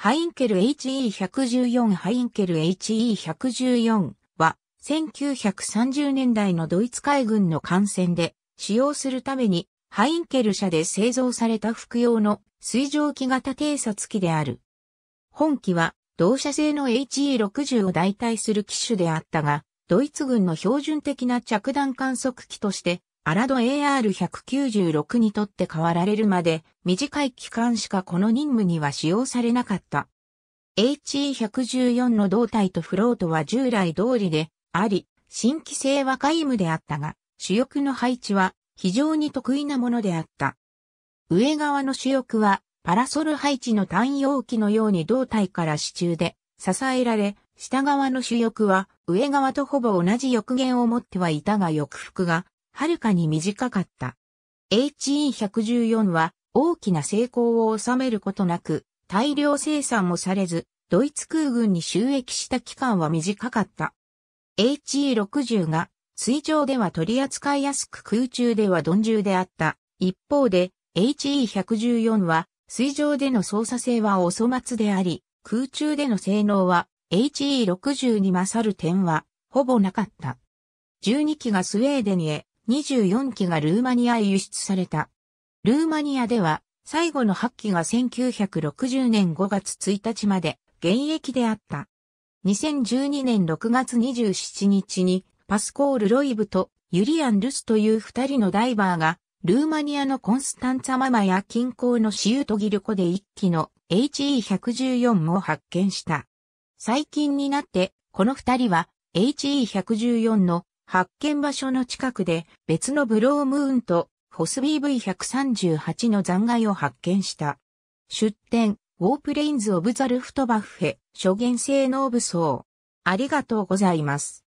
ハインケル HE114 ハインケル HE114 は1930年代のドイツ海軍の艦船で使用するためにハインケル社で製造された服用の水蒸気型偵察機である。本機は同社製の HE60 を代替する機種であったが、ドイツ軍の標準的な着弾観測機としてアラド AR196 にとって変わられるまで短い期間しかこの任務には使用されなかった。HE114 の胴体とフロートは従来通りであり、新規性は皆無であったが、主翼の配置は非常に得意なものであった。上側の主翼はパラソル配置の単容器のように胴体から支柱で支えられ、下側の主翼は上側とほぼ同じ翼源を持ってはいたが翼腹がはるかに短かった。HE114 は大きな成功を収めることなく、大量生産もされず、ドイツ空軍に収益した期間は短かった。HE60 が水上では取り扱いやすく空中では鈍重であった。一方で HE114 は水上での操作性はお粗末であり、空中での性能は HE60 に勝る点はほぼなかった。12機がスウェーデンへ24機がルーマニアへ輸出された。ルーマニアでは最後の8機が1960年5月1日まで現役であった。2012年6月27日にパスコール・ロイブとユリアン・ルスという二人のダイバーがルーマニアのコンスタンツァママや近郊のシウトギルコで1機の HE114 を発見した。最近になってこの二人は HE114 の発見場所の近くで別のブロームーンとフォス BV138 の残骸を発見した。出展、ウォープレインズ・オブ・ザ・ルフトバッフェ、諸元性能武装。ありがとうございます。